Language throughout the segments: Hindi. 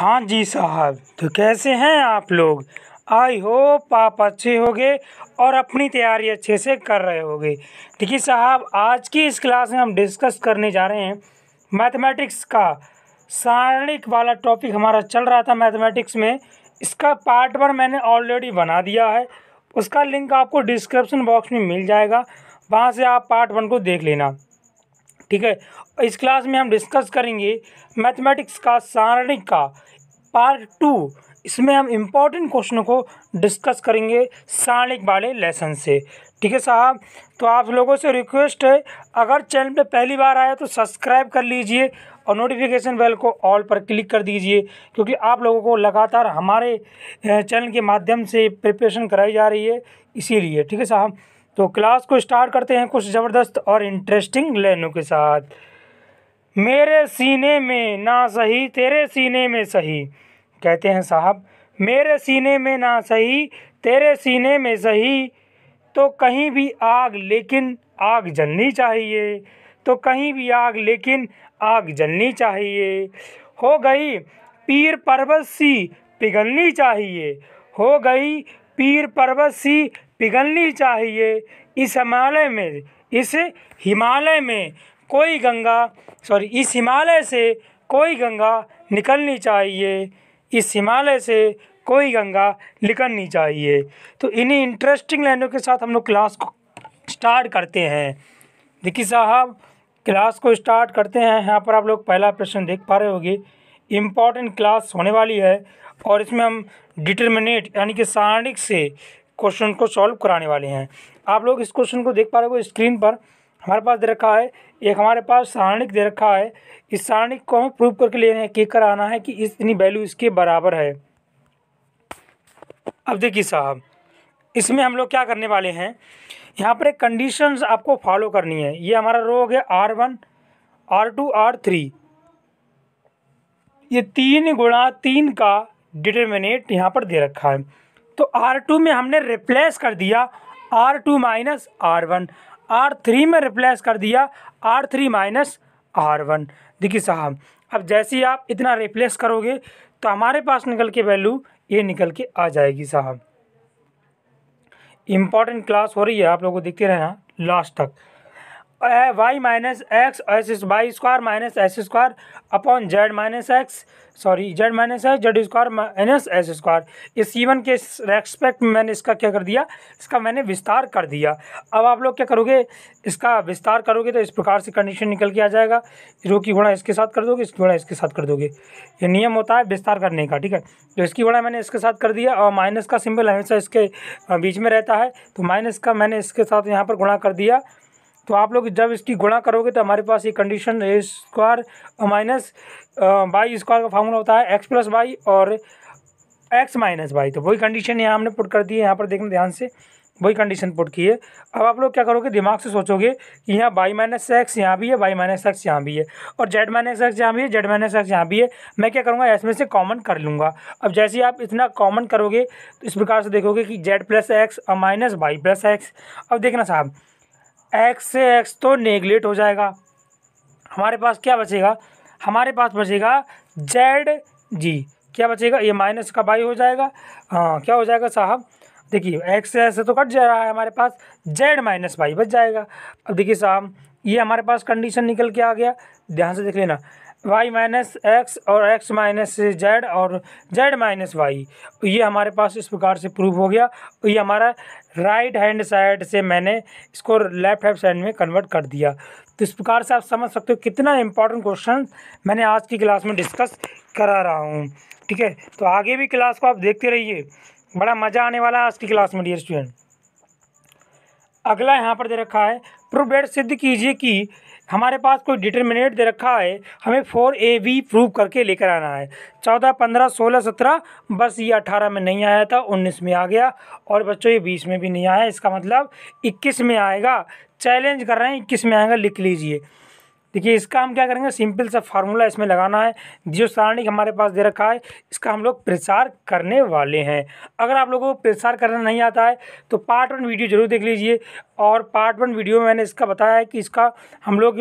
हाँ जी साहब तो कैसे हैं आप लोग आई होप आप अच्छे होगे और अपनी तैयारी अच्छे से कर रहे होगे देखिए साहब आज की इस क्लास में हम डिस्कस करने जा रहे हैं मैथमेटिक्स का सारणिक वाला टॉपिक हमारा चल रहा था मैथमेटिक्स में इसका पार्ट वन मैंने ऑलरेडी बना दिया है उसका लिंक आपको डिस्क्रिप्शन बॉक्स में मिल जाएगा वहाँ से आप पार्ट वन को देख लेना ठीक है इस क्लास में हम डिस्कस करेंगे मैथमेटिक्स का सारणिक का पार्ट टू इसमें हम इम्पॉर्टेंट क्वेश्चनों को डिस्कस करेंगे सारणिक वाले लेसन से ठीक है साहब तो आप लोगों से रिक्वेस्ट है अगर चैनल पे पहली बार आया तो सब्सक्राइब कर लीजिए और नोटिफिकेशन बेल को ऑल पर क्लिक कर दीजिए क्योंकि आप लोगों को लगातार हमारे चैनल के माध्यम से प्रिपरेशन कराई जा रही है इसीलिए ठीक है साहब तो क्लास को स्टार्ट करते हैं कुछ ज़बरदस्त और इंटरेस्टिंग लेनों के साथ मेरे सीने में ना सही तेरे सीने में सही कहते हैं साहब मेरे सीने में ना सही तेरे सीने में सही तो कहीं भी आग लेकिन आग जलनी चाहिए तो कहीं भी आग लेकिन आग जलनी चाहिए हो गई पीर पर्वत सी पिघलनी चाहिए हो गई पीर पर्वत सी पिघलनी चाहिए इस हिमालय में इस हिमालय में कोई गंगा सॉरी इस हिमालय से कोई गंगा निकलनी चाहिए इस हिमालय से कोई गंगा निकलनी चाहिए तो इन्हीं इंटरेस्टिंग लाइनों के साथ हम लोग क्लास को स्टार्ट करते हैं देखिए साहब क्लास को स्टार्ट करते हैं यहाँ पर आप लोग पहला प्रश्न देख पा रहे होगी इम्पॉर्टेंट क्लास होने वाली है और इसमें हम डिटर्मिनेट यानी कि सारणिक से क्वेश्चन को सॉल्व कराने वाले हैं आप लोग इस क्वेश्चन को देख पा रहे हो स्क्रीन पर हमारे पास दे रखा है एक हमारे पास सारणिक दे रखा है इस सारणिक को हमें प्रूव करके ले लेकर आना है कि इतनी वैल्यू इसके बराबर है अब देखिए साहब इसमें हम लोग क्या करने वाले हैं यहाँ पर एक कंडीशन आपको फॉलो करनी है ये हमारा रो है R one R two R three ये तीन गुणा तीन का डिटर्मिनेट यहाँ पर दे रखा है तो आर टू में हमने रिप्लेस कर दिया R two minus R one R three में रिप्लेस कर दिया R three minus R one देखिए साहब अब जैसे ही आप इतना रिप्लेस करोगे तो हमारे पास निकल के वैल्यू ये निकल के आ जाएगी साहब इम्पॉर्टेंट क्लास हो रही है आप लोगों को देखते रहना लास्ट तक Y minus X S Y square minus S square upon Z minus X sorry Z minus X Z square minus S square इस सीवन के रेस्पेक्ट में मैंने इसका क्या कर दिया इसका मैंने विस्तार कर दिया अब आप लोग क्या करोगे इसका विस्तार करोगे तो इस प्रकार से कंडीशन निकल के आ जाएगा जो कि गुणा इसके साथ कर दोगे इसकी गुणा इसके साथ कर दोगे ये नियम होता है विस्तार करने का ठीक है तो इसकी गुणा मैंने इसके साथ कर दिया और माइनस का सिंबल हमेशा इसके बीच में रहता है तो माइनस का मैंने इसके साथ यहाँ पर गुणा कर दिया तो आप लोग जब इसकी गुणा करोगे तो हमारे पास ये condition A square minus Y square का फार्मूला होता है एक्स प्लस बाई और एक्स माइनस बाई तो वही कंडीशन यहाँ हमने पुट कर दी है यहाँ पर देखना ध्यान से वही कंडीशन पुट की है अब आप लोग क्या करोगे दिमाग से सोचोगे कि यहाँ बाई माइनस एक्स यहाँ भी है बाई माइनस एक्स यहाँ भी है और जेड माइनस एक्स यहाँ भी है जेड माइनस एक्स यहाँ भी है मैं क्या करूँगा इसमें से कॉमन कर लूँगा अब जैसे ही आप इतना कॉमन करोगे तो इस प्रकार से देखोगे कि जेड प्लस एक्स और माइनस बाई प्लस एक्स अब देखना साहब एक्स से एक्स तो नेगलेट हो जाएगा हमारे पास क्या बचेगा हमारे पास बचेगा जेड जी क्या बचेगा ये माइनस का बाई हो जाएगा हाँ क्या हो जाएगा साहब देखिए एक्स से एक्स तो कट जा रहा है हमारे पास जेड माइनस बाई बच जाएगा अब देखिए साहब ये हमारे पास कंडीशन निकल के आ गया ध्यान से देख लेना वाई माइनस एक्स और एक्स माइनस जेड और जेड माइनस वाई ये हमारे पास इस प्रकार से प्रूफ हो गया ये हमारा राइट हैंड साइड से मैंने इसको लेफ्ट हैंड साइड में कन्वर्ट कर दिया तो इस प्रकार से आप समझ सकते हो कितना इंपॉर्टेंट क्वेश्चन मैंने आज की क्लास में डिस्कस करा रहा हूँ ठीक है तो आगे भी क्लास को आप देखते रहिए बड़ा मज़ा आने वाला है आज की क्लास में डियर स्टूडेंट अगला यहाँ पर दे रखा है प्रूफ सिद्ध कीजिए कि की हमारे पास कोई डिटर्मिनेट दे रखा है हमें फोर ए बी प्रूव करके लेकर आना है चौदह पंद्रह सोलह सत्रह बस ये अठारह में नहीं आया था उन्नीस में आ गया और बच्चों ये बीस में भी नहीं आया इसका मतलब इक्कीस में आएगा चैलेंज कर रहे हैं इक्कीस में आएगा लिख लीजिए देखिए इसका हम क्या करेंगे सिंपल सा फार्मूला इसमें लगाना है जो सारणिक हमारे पास दे रखा है इसका हम लोग प्रचार करने वाले हैं अगर आप लोगों को प्रचार करना नहीं आता है तो पार्ट वन वीडियो जरूर देख लीजिए और पार्ट वन वीडियो में मैंने इसका बताया है कि इसका हम लोग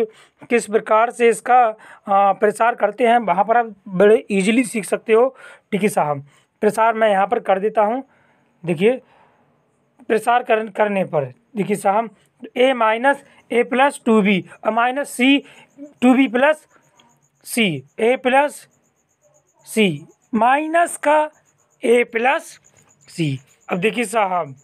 किस प्रकार से इसका प्रचार करते हैं वहाँ पर आप बड़े ईजिली सीख सकते हो टिकी साहब प्रसार मैं यहाँ पर कर देता हूँ देखिए प्रसार कर, करने पर देखिए साहब A minus A plus two B और minus C two B plus C A plus C minus का ए प्लस सी अब देखिए साहब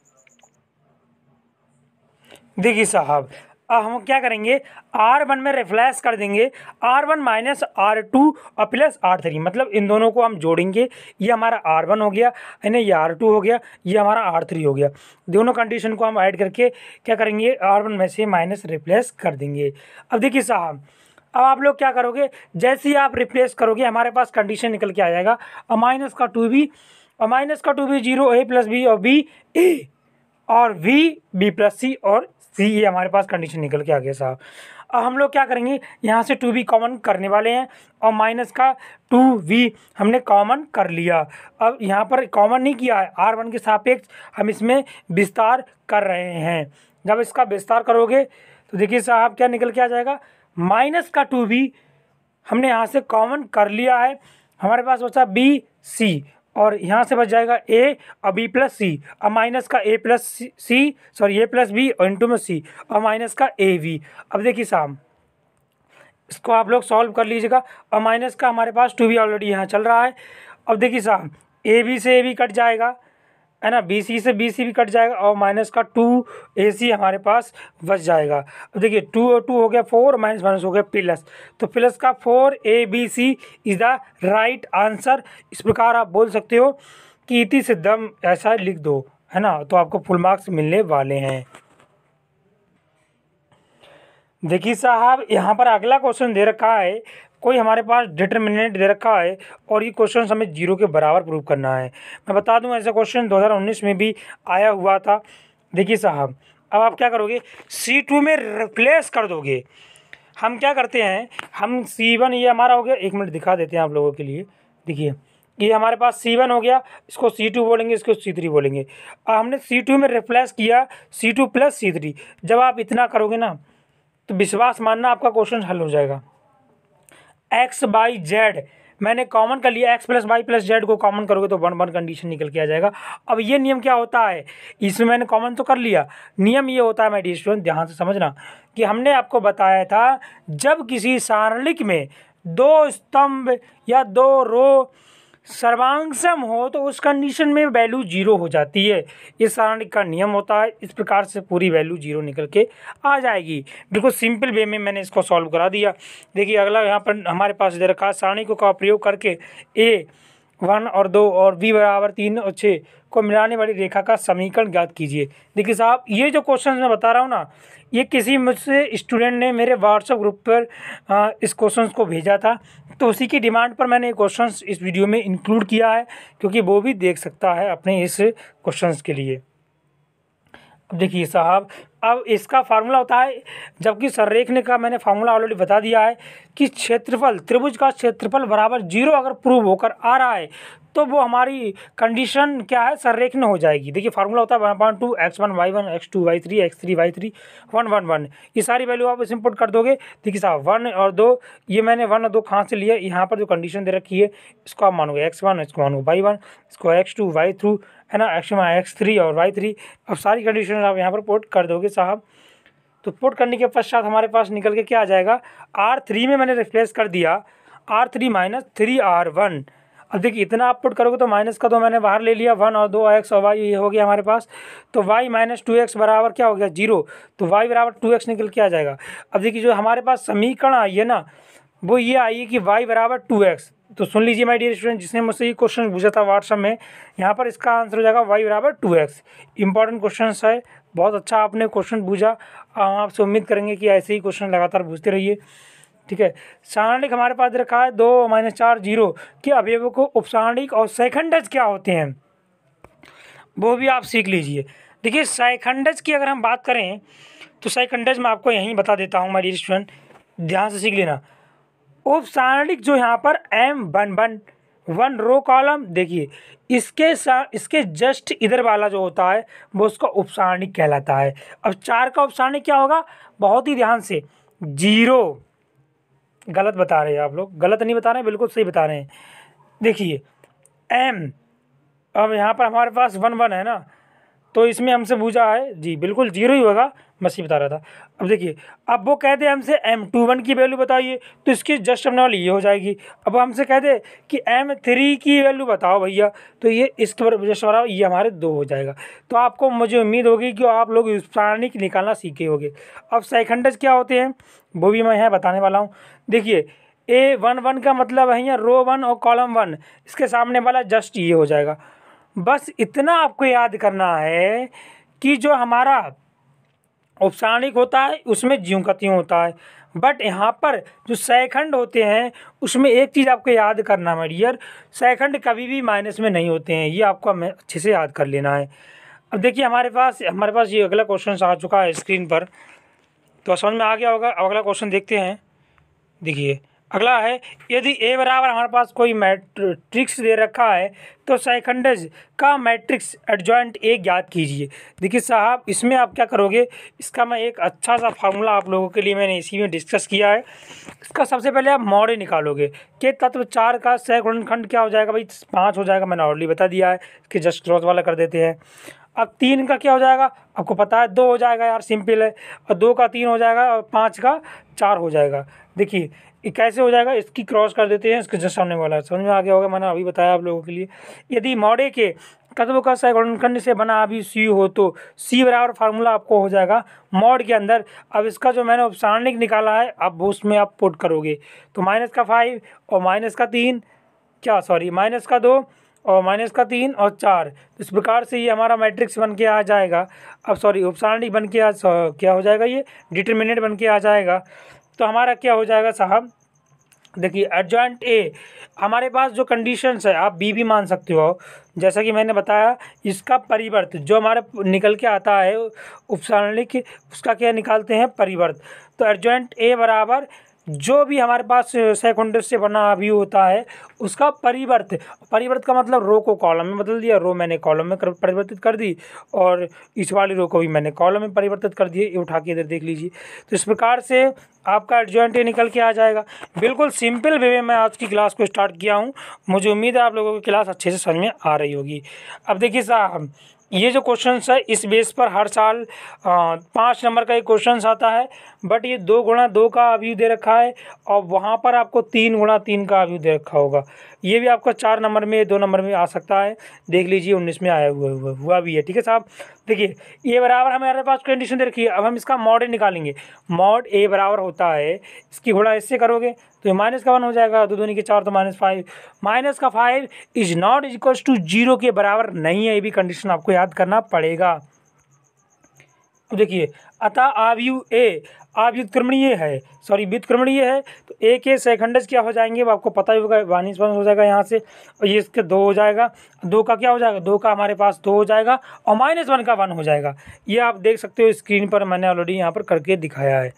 देखिए साहब हम क्या करेंगे आर वन में रिफ्लैश कर देंगे R one minus R two और प्लस आर थ्री मतलब इन दोनों को हम जोड़ेंगे ये हमारा आर वन हो गया यानी ये आर टू हो गया ये हमारा आर थ्री हो गया दोनों कंडीशन को हम ऐड करके क्या करेंगे आर वन में से माइनस रिप्लेस कर देंगे अब देखिए साहब अब आप लोग क्या करोगे जैसे ही आप रिप्लेस करोगे हमारे पास कंडीशन निकल के आ जाएगा और माइनस का टू बी और माइनस का two B zero A plus B और बी ए और वी बी प्लस सी और सी ये हमारे पास कंडीशन निकल के आ गया साहब अब हम लोग क्या करेंगे यहाँ से टू वी कॉमन करने वाले हैं और माइनस का टू वी हमने कॉमन कर लिया अब यहाँ पर कॉमन नहीं किया है आर वन के सापेक्ष हम इसमें विस्तार कर रहे हैं जब इसका विस्तार करोगे तो देखिए साहब क्या निकल के आ जाएगा माइनस का टू वी हमने यहाँ से कॉमन कर लिया है हमारे पास बचा बी सी और यहाँ से बच जाएगा ए और बी प्लस सी और माइनस का A plus C sorry A plus B और इंटू में सी और माइनस का ए वी अब देखिए साहब इसको आप लोग सॉल्व कर लीजिएगा और माइनस का हमारे पास टू भी ऑलरेडी यहाँ चल रहा है अब देखिए साहब ए बी से ए बी कट जाएगा है ना बी सी से बी सी भी कट जाएगा और माइनस का टू ए सी हमारे पास बच जाएगा अब देखिए टू और टू हो गया फोर माइनस माइनस हो गया प्लस तो प्लस का four A B C is the right answer इस प्रकार आप बोल सकते हो कि इति से दम ऐसा लिख दो है ना तो आपको फुल मार्क्स मिलने वाले हैं देखिए साहब यहाँ पर अगला क्वेश्चन दे रखा है कोई हमारे पास डिटर्मिनेंट दे रखा है और ये क्वेश्चन हमें जीरो के बराबर प्रूव करना है मैं बता दूँ ऐसा क्वेश्चन 2019 में भी आया हुआ था देखिए साहब अब आप क्या करोगे सी टू में रिप्लेस कर दोगे हम क्या करते हैं हम सी वन ये हमारा हो गया एक मिनट दिखा देते हैं आप लोगों के लिए देखिए ये हमारे पास सी वन हो गया इसको सी टू बोलेंगे इसको सी थ्री बोलेंगे और हमने सी टू में रिप्लेस किया C two plus C three जब आप इतना करोगे ना तो विश्वास मानना आपका क्वेश्चन हल हो जाएगा एक्स बाई जेड मैंने कॉमन कर लिया X plus Y plus Z को कॉमन करोगे तो वन वन कंडीशन निकल के आ जाएगा अब ये नियम क्या होता है इसमें मैंने कॉमन तो कर लिया नियम ये होता है मैं स्टूडेंट ध्यान से समझना कि हमने आपको बताया था जब किसी सारणिक में दो स्तंभ या दो रो सर्वांग सम हो तो उस कंडीशन में वैल्यू जीरो हो जाती है ये सारणिक का नियम होता है इस प्रकार से पूरी वैल्यू जीरो निकल के आ जाएगी बिल्कुल सिंपल वे में मैंने इसको सॉल्व करा दिया देखिए अगला यहाँ पर हमारे पास दे रखा का प्रयोग करके ए वन और दो और वी बराबर तीन और छः को मिलाने वाली रेखा का समीकरण ज्ञात कीजिए देखिए साहब ये जो क्वेश्चन मैं बता रहा हूँ ना ये किसी मुझसे स्टूडेंट ने मेरे व्हाट्सएप ग्रुप पर आ, इस क्वेश्चन को भेजा था तो उसी की डिमांड पर मैंने ये क्वेश्चन इस वीडियो में इंक्लूड किया है क्योंकि वो भी देख सकता है अपने इस क्वेश्चन के लिए अब देखिए साहब अब इसका फार्मूला होता है जबकि संरेखण का मैंने फार्मूला ऑलरेडी बता दिया है कि क्षेत्रफल त्रिभुज का क्षेत्रफल बराबर जीरो अगर प्रूव होकर आ रहा है तो वो हमारी कंडीशन क्या है संरेखण हो जाएगी देखिए फार्मूला होता है one point two X one Y one X two Y three X three Y three one one one ये सारी वैल्यू आप इसमें पुट कर दोगे देखिए साहब वन और दो ये मैंने वन और दो कहाँ से लिया यहाँ पर जो कंडीशन दे रखी है इसको आप मानोगे एक्स वन इसको मानोगे वाई वन इसको एक्स टू वाई थ्रू है ना एक्स में एक्स थ्री और वाई थ्री अब सारी कंडीशन आप यहाँ पर पोर्ट कर दोगे साहब तो पोर्ट करने के पश्चात हमारे पास निकल के क्या आ जाएगा आर थ्री में मैंने रिप्लेस कर दिया R three minus three R one अब देखिए इतना आप पुट करोगे तो माइनस का तो मैंने बाहर ले लिया वन और दो एक्स और वाई ये हो गया हमारे पास तो वाई माइनस टू एक्स बराबर क्या हो गया जीरो तो वाई बराबर टू एक्स निकल के आ जाएगा अब देखिए जो हमारे पास समीकरण आई है ना वो ये आई कि वाई बराबर टू एक्स तो सुन लीजिए माय डियर स्टूडेंट जिसने मुझसे ये क्वेश्चन पूछा था व्हाट्सअप में यहाँ पर इसका आंसर हो जाएगा वाई बराबर टू एक्स इंपॉर्टेंट क्वेश्चन है बहुत अच्छा आपने क्वेश्चन पूछा हम आपसे उम्मीद करेंगे कि ऐसे ही क्वेश्चन लगातार पूछते रहिए ठीक है सारणिक हमारे पास रखा है दो माइनस चार जीरो के अवयवों को उपसारणिक और सेखंडज क्या होते हैं वो भी आप सीख लीजिए देखिए सैखंडज की अगर हम बात करें तो सैखंडज मैं आपको यहीं बता देता हूँ माय डियर स्टूडेंट ध्यान से सीख लेना उपसारणिक जो यहाँ पर M one one one row column देखिए इसके इसके जस्ट इधर वाला जो होता है वो उसका उपसारणिक कहलाता है अब चार का उपसारणिक क्या होगा बहुत ही ध्यान से जीरो गलत बता रहे हैं आप लोग गलत नहीं बता रहे हैं बिल्कुल सही बता रहे हैं देखिए एम अब यहाँ पर हमारे पास वन वन है ना तो इसमें हमसे पूछा है जी बिल्कुल जीरो ही होगा बस ये बता रहा था अब देखिए अब वो कहते हैं हमसे एम टू वन की वैल्यू बताइए तो इसकी जस्ट हमने वाली ये हो जाएगी अब हमसे कहते कि एम थ्री की वैल्यू बताओ भैया तो ये इसके पर जस्ट हमारा ये हमारे दो हो जाएगा तो आपको मुझे उम्मीद होगी कि आप लोग सारणिक निकालना सीखे होगे अब सेकंडस क्या होते हैं वो भी मैं यहाँ बताने वाला हूँ देखिए ए वन वन का मतलब है यहाँ रो वन और कॉलम वन इसके सामने वाला जस्ट ये हो जाएगा बस इतना आपको याद करना है कि जो हमारा औपचारिक होता है उसमें ज्यों का त्यों होता है बट यहाँ पर जो सैखंड होते हैं उसमें एक चीज़ आपको याद करना है डियर सैखंड कभी भी माइनस में नहीं होते हैं ये आपको हमें अच्छे से याद कर लेना है अब देखिए हमारे पास हमारे पास ये अगला क्वेश्चन आ चुका है स्क्रीन पर तो समझ में आ गया होगा अब अगला क्वेश्चन देखते हैं देखिए अगला है यदि ए बराबर हमारे पास कोई मैट्रिक्स दे रखा है तो साइखंडज का मैट्रिक्स एडजॉइंट ए ज्ञात कीजिए देखिए साहब इसमें आप क्या करोगे इसका मैं एक अच्छा सा फार्मूला आप लोगों के लिए मैंने इसी में डिस्कस किया है इसका सबसे पहले आप मॉडे निकालोगे के तत्व चार का सैगुणनखंड क्या हो जाएगा भाई पाँच हो जाएगा मैंने ऑलरेडी बता दिया है इसके जस्ट क्रॉस वाला कर देते हैं अब तीन का क्या हो जाएगा आपको पता है दो हो जाएगा यार सिंपल है और दो का तीन हो जाएगा और पाँच का चार हो जाएगा देखिए ये कैसे हो जाएगा इसकी क्रॉस कर देते हैं इसके जस्ट सामने वाला समझ में आ गया होगा मैंने अभी बताया आप लोगों के लिए यदि मॉडे के कदम का सैकड़खंड से बना अभी सी हो तो सी बराबर फार्मूला आपको हो जाएगा मॉड के अंदर अब इसका जो मैंने उपसारणिक निकाला है अब उसमें आप पुट करोगे तो माइनस का फाइव और माइनस का तीन क्या सॉरी माइनस का दो और माइनस का तीन और चार इस प्रकार से ये हमारा मैट्रिक्स बन के आ जाएगा अब सॉरी उपसारणिक बन के आ क्या हो जाएगा ये डिटर्मिनेट बन के आ जाएगा तो हमारा क्या हो जाएगा साहब देखिए अर्जेंट ए हमारे पास जो कंडीशंस है आप बी भी मान सकते हो जैसा कि मैंने बताया इसका परिवर्त जो हमारे निकल के आता है उपसारणिक उसका क्या निकालते हैं परिवर्त तो अर्जेंट ए बराबर जो भी हमारे पास सेकुंड से बना अभी होता है उसका परिवर्त परिवर्त का मतलब रो को कॉलम में बदल दिया रो मैंने कॉलम में परिवर्तित कर दी और इस वाली रो को भी मैंने कॉलम में परिवर्तित कर दिए ये उठा के इधर देख लीजिए तो इस प्रकार से आपका एडजॉइंट निकल के आ जाएगा बिल्कुल सिंपल वे में मैं आज की क्लास को स्टार्ट किया हूँ मुझे उम्मीद है आप लोगों की क्लास अच्छे से समझ में आ रही होगी अब देखिए साहब ये जो क्वेश्चन है इस बेस पर हर साल पाँच नंबर का एक क्वेश्चन आता है बट ये दो गुणा दो का अवयु दे रखा है और वहाँ पर आपको तीन गुणा तीन का अवयु दे रखा होगा ये भी आपका चार नंबर में दो नंबर में आ सकता है देख लीजिए उन्नीस में आया हुआ हुआ हुआ भी है ठीक है साहब देखिए ए बराबर हमारे पास कंडीशन दे रखी है अब हम इसका मॉड निकालेंगे मॉड ए बराबर होता है इसकी घोड़ा इससे करोगे तो माइनस का वन हो जाएगा दो दोनों के चार तो माइनस फाइव माइनस का five is not is equals to zero के बराबर नहीं है ये भी कंडीशन आपको याद करना पड़ेगा तो देखिए अतः आवयु ए आवयुतक्रमणीय है सॉरी व्युतक्रमणीय है तो ए के सेखंडज क्या हो जाएंगे वो आपको पता ही होगा वाणी स्पंश हो जाएगा यहाँ से और ये इसके दो हो जाएगा दो का क्या हो जाएगा दो का हमारे पास दो हो जाएगा और माइनस वन का वन हो जाएगा ये आप देख सकते हो स्क्रीन पर मैंने ऑलरेडी यहाँ पर करके दिखाया है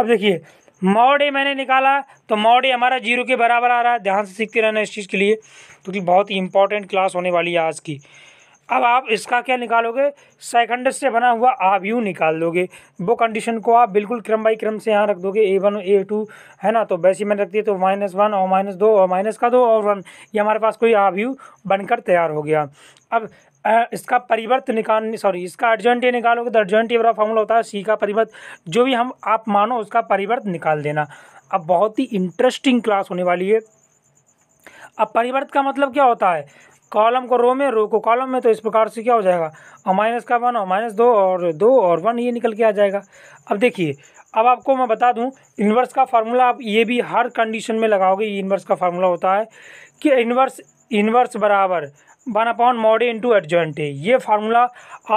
अब देखिए मॉड ए मैंने निकाला तो मॉड ए हमारा जीरो के बराबर आ रहा है ध्यान से सीखते रहना इस चीज़ के लिए क्योंकि तो बहुत ही इंपॉर्टेंट क्लास होने वाली है आज की अब आप इसका क्या निकालोगे सेकंड से बना हुआ आप यू निकाल दोगे वो कंडीशन को आप बिल्कुल क्रम बाई क्रम से यहाँ रख दोगे ए वन ए टू है ना तो वैसी मैंने रख दिया तो माइनस वन और माइनस दो और माइनस का दो और वन ये हमारे पास कोई आप यू बनकर तैयार हो गया अब इसका परिवर्त निकाल सॉरी इसका अर्जेंट ए निकालोगे तो अर्जेंट ए बड़ा फॉर्मूला होता है सी का परिवर्त जो भी हम आप मानो उसका परिवर्त निकाल देना अब बहुत ही इंटरेस्टिंग क्लास होने वाली है अब परिवर्त का मतलब क्या होता है कॉलम को रो में रो को कॉलम में तो इस प्रकार से क्या हो जाएगा और माइनस का वन और माइनस दो और दो और वन ये निकल के आ जाएगा अब देखिए अब आपको मैं बता दूं इन्वर्स का फार्मूला आप ये भी हर कंडीशन में लगाओगे ये इन्वर्स का फार्मूला होता है कि इन्वर्स इन्वर्स बराबर one upon mod A into adjoint ये फार्मूला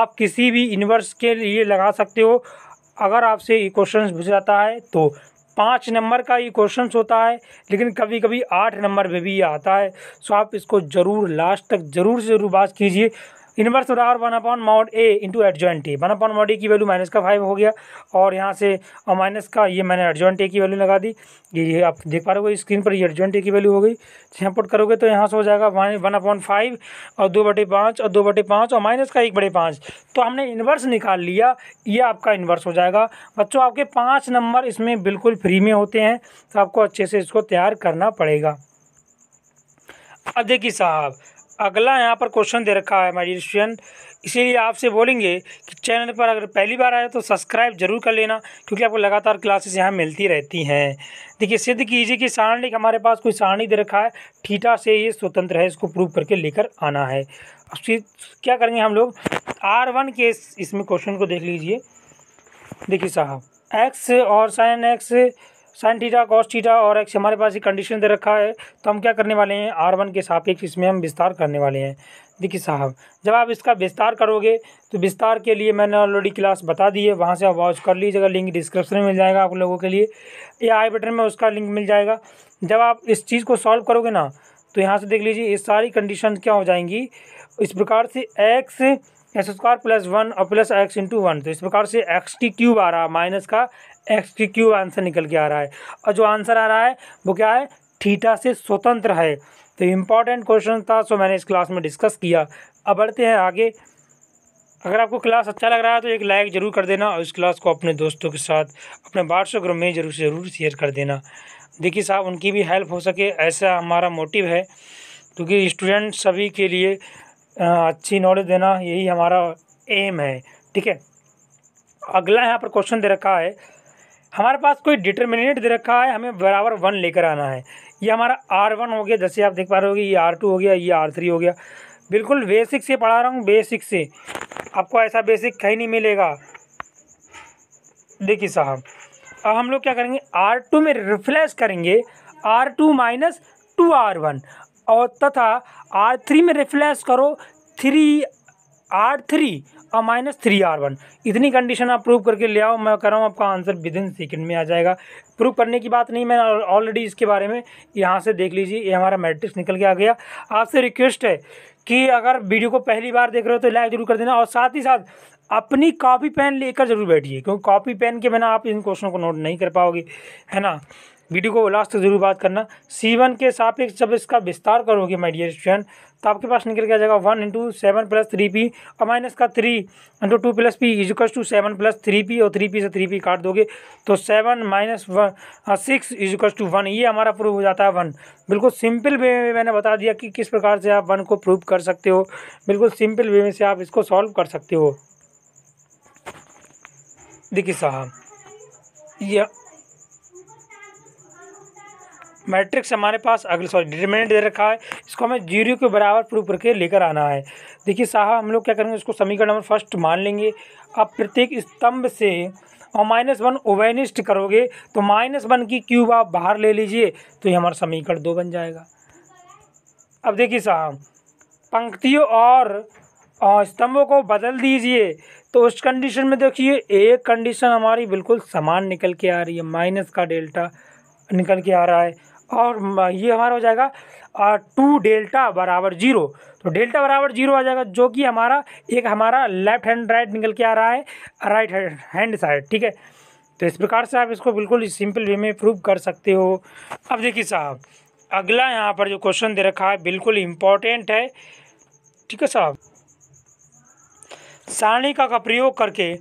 आप किसी भी इन्वर्स के लिए लगा सकते हो अगर आपसे ये क्वेश्चन जाता है तो पाँच नंबर का ये क्वेश्चन होता है लेकिन कभी कभी आठ नंबर में भी ये आता है सो तो आप इसको ज़रूर लास्ट तक ज़रूर से ज़रूर बात कीजिए इनवर्स हो रहा और one upon mod A into adjoint A one upon mod A की वैल्यू माइनस का फाइव हो गया और यहाँ से और माइनस का ये मैंने एडजॉइंट ए की वैल्यू लगा दी ये आप देख पा रहे हो स्क्रीन पर ये एडजॉइंट ए की वैल्यू हो गई यहाँ पुट करोगे तो यहाँ से हो जाएगा वन अपॉन फाइव और दो बटे पाँच और दो बटे पाँच और माइनस का एक बटे पाँच तो हमने इन्वर्स निकाल लिया ये आपका इन्वर्स हो जाएगा बच्चों आपके पाँच नंबर इसमें बिल्कुल फ्री में होते हैं तो आपको अच्छे से इसको तैयार करना पड़ेगा अब देखिए साहब अगला यहाँ पर क्वेश्चन दे रखा है माय डियर स्टूडेंट इसीलिए आपसे बोलेंगे कि चैनल पर अगर पहली बार आए तो सब्सक्राइब जरूर कर लेना क्योंकि आपको लगातार क्लासेस यहाँ मिलती रहती हैं देखिए सिद्ध कीजिए कि सारणिक हमारे पास कोई सारणी दे रखा है ठीठा से ये स्वतंत्र है इसको प्रूव करके लेकर आना है अब क्या करेंगे हम लोग आर वन के इसमें क्वेश्चन को देख लीजिए देखिए साहब एक्स और sine X sine theta cos theta और एक्स हमारे पास ये कंडीशन दे रखा है तो हम क्या करने वाले हैं आर वन के सापेक्ष इसमें हम विस्तार करने वाले हैं देखिए साहब जब आप इसका विस्तार करोगे तो विस्तार के लिए मैंने ऑलरेडी क्लास बता दी है वहाँ से आप वॉच कर लीजिएगा लिंक डिस्क्रिप्शन में मिल जाएगा आप लोगों के लिए या आई बटन में उसका लिंक मिल जाएगा जब आप इस चीज़ को सॉल्व करोगे ना तो यहाँ से देख लीजिए ये सारी कंडीशन क्या हो जाएंगी इस प्रकार से X X square plus one और प्लस एक्स इंटू वन तो इस प्रकार से एक्स टी क्यूब आ रहा माइनस का एक्स की क्यूब आंसर निकल के आ रहा है और जो आंसर आ रहा है वो क्या है थीटा से स्वतंत्र है तो इम्पॉर्टेंट क्वेश्चन था सो मैंने इस क्लास में डिस्कस किया अब बढ़ते हैं आगे अगर आपको क्लास अच्छा लग रहा है तो एक लाइक ज़रूर कर देना और इस क्लास को अपने दोस्तों के साथ अपने व्हाट्सएप ग्रुप में ज़रूर से ज़रूर शेयर कर देना देखिए साहब उनकी भी हेल्प हो सके ऐसा हमारा मोटिव है क्योंकि स्टूडेंट सभी के लिए अच्छी नॉलेज देना यही हमारा एम है ठीक है अगला यहाँ पर क्वेश्चन दे रखा है हमारे पास कोई डिटर्मिनेट दे रखा है हमें बराबर वन लेकर आना है ये हमारा आर वन हो गया जैसे आप देख पा रहे हो ये आर टू हो गया ये आर थ्री हो गया बिल्कुल बेसिक से पढ़ा रहा हूँ बेसिक से आपको ऐसा बेसिक कहीं नहीं मिलेगा देखिए साहब अब हम लोग क्या करेंगे आर टू में रिफ्लेश करेंगे R two minus two R one और तथा आर थ्री में रिफ्लेश करो थ्री आर थ्री और माइनस थ्री आर वन इतनी कंडीशन आप प्रूव करके ले आओ मैं कह रहा हूँ आपका आंसर विद इन सेकेंड में आ जाएगा प्रूव करने की बात नहीं मैं ऑलरेडी इसके बारे में यहाँ से देख लीजिए ये हमारा मैट्रिक्स निकल के आ गया आपसे रिक्वेस्ट है कि अगर वीडियो को पहली बार देख रहे हो तो लाइक जरूर कर देना और साथ ही साथ अपनी कॉपी पेन लेकर जरूर बैठिए क्योंकि कॉपी पेन के बिना आप इन क्वेश्चनों को नोट नहीं कर पाओगे है ना वीडियो को लास्ट तक जरूर बात करना सी वन के सापेक्ष जब इसका विस्तार करोगे माय डियर स्टूडेंट तो आपके पास निकल के आ जाएगा one into seven plus three P और माइनस का three into two plus P equals to seven plus three P और थ्री पी से थ्री पी काट दोगे तो seven minus one six equals to one ये हमारा प्रूव हो जाता है वन बिल्कुल सिंपल वे में मैंने बता दिया कि किस प्रकार से आप वन को प्रूव कर सकते हो बिल्कुल सिंपल वे में से आप इसको सॉल्व कर सकते हो देखिए साहब यह मैट्रिक्स हमारे पास अगले सॉरी डिटर्मिनेंट दे रखा है इसको हमें जीरो के बराबर प्रूव करके लेकर आना है देखिए साहब हम लोग क्या करेंगे इसको समीकरण नंबर फर्स्ट मान लेंगे अब प्रत्येक स्तंभ से और माइनस वन ओवेनिस्ट करोगे तो माइनस वन की क्यूब आप बाहर ले लीजिए तो ये हमारा समीकरण दो बन जाएगा अब देखिए साहब पंक्तियों और स्तंभों को बदल दीजिए तो उस कंडीशन में देखिए एक कंडीशन हमारी बिल्कुल समान निकल के आ रही है माइनस का डेल्टा निकल के आ रहा है और ये हमारा हो जाएगा टू डेल्टा बराबर जीरो तो डेल्टा बराबर जीरो आ जाएगा जो कि हमारा एक हमारा लेफ्ट हैंड राइट निकल के आ रहा है राइट हैंड साइड ठीक है तो इस प्रकार से आप इसको बिल्कुल सिंपल वे में प्रूव कर सकते हो अब देखिए साहब अगला यहाँ पर जो क्वेश्चन दे रखा है बिल्कुल इम्पॉर्टेंट है ठीक है साहब सारणिका का प्रयोग करके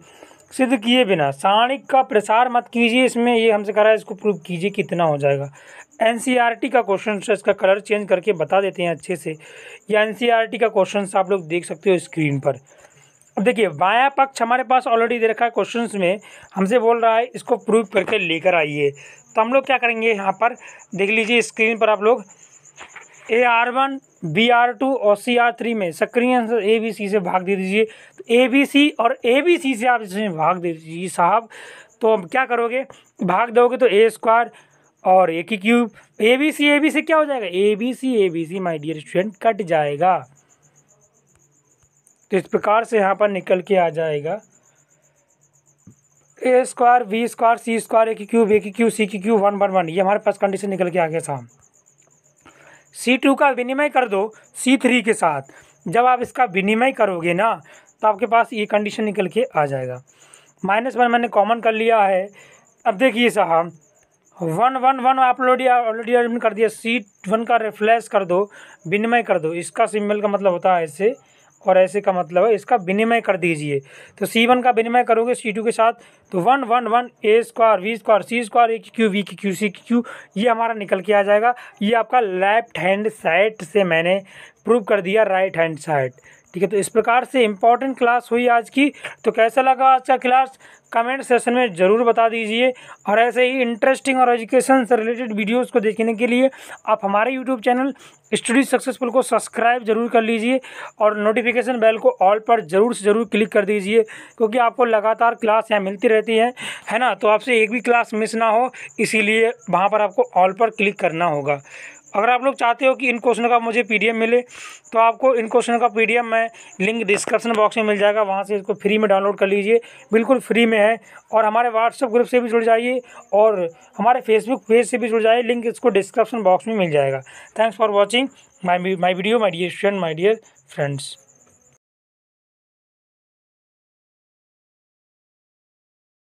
सिद्ध किए बिना सारणिक का प्रसार मत कीजिए इसमें ये हमसे कह रहा है इसको प्रूव कीजिए कितना हो जाएगा एन का क्वेश्चन इसका कलर चेंज करके बता देते हैं अच्छे से या एन का क्वेश्चन आप लोग देख सकते हो स्क्रीन पर अब देखिए बाया पक्ष हमारे पास ऑलरेडी दे रखा है क्वेश्चंस में हमसे बोल रहा है इसको प्रूव करके लेकर आइए तो हम लोग क्या करेंगे यहाँ पर देख लीजिए स्क्रीन पर आप लोग A R one B R two और सी आर थ्री में सक्रिय आंसर तो ए बी सी से भाग दे दीजिए तो ए बी सी और ए बी सी से आप इसमें भाग दे दीजिए साहब तो अब क्या करोगे भाग दोगे तो ए स्क्वायर और ए की cube A B C A B C क्या हो जाएगा A B C A B C my dear student cut जाएगा तो इस प्रकार से यहाँ पर निकल के आ जाएगा A square B square C square A की क्यूब ए की क्यूब सी की क्यूब वन वन वन ये हमारे पास कंडीशन निकल के आ गया था सी टू का विनिमय कर दो सी थ्री के साथ जब आप इसका विनिमय करोगे ना तो आपके पास ये कंडीशन निकल के आ जाएगा माइनस वन मैंने कॉमन कर लिया है अब देखिए साहब वन वन वन आप ऑलरेडी ऑलरेडी हमने कर दिया सीट वन का रिफ्लैश कर दो विनिमय कर दो इसका सिम्बल का मतलब होता है ऐसे और ऐसे का मतलब है इसका विनिमय कर दीजिए तो सी वन का विनिमय करोगे सी टू के साथ तो one one one A square B square C square A की क्यू वी की क्यू सी की क्यू ये हमारा निकल के आ जाएगा ये आपका लेफ्ट हैंड साइड से मैंने प्रूव कर दिया राइट हैंड साइड ठीक है तो इस प्रकार से इम्पॉर्टेंट क्लास हुई आज की तो कैसा लगा आज का क्लास कमेंट सेशन में ज़रूर बता दीजिए और ऐसे ही इंटरेस्टिंग और एजुकेशन से रिलेटेड वीडियोस को देखने के लिए आप हमारे यूट्यूब चैनल स्टडी सक्सेसफुल को सब्सक्राइब जरूर कर लीजिए और नोटिफिकेशन बेल को ऑल पर ज़रूर से ज़रूर क्लिक कर दीजिए क्योंकि आपको लगातार क्लास यहाँ मिलती रहती है है ना तो आपसे एक भी क्लास मिस ना हो इसीलिए वहाँ पर आपको ऑल पर क्लिक करना होगा अगर आप लोग चाहते हो कि इन क्वेश्चन का मुझे पी मिले तो आपको इन क्वेश्चन का पी मैं लिंक डिस्क्रिप्शन बॉक्स में मिल जाएगा वहाँ से इसको फ्री में डाउनलोड कर लीजिए बिल्कुल फ्री में है और हमारे व्हाट्सअप ग्रुप से भी जुड़ जाइए और हमारे फेसबुक पेज से भी जुड़ जाइए लिंक इसको डिस्क्रिप्शन बॉक्स में मिल जाएगा thanks for watching my my video my dear student my dear friends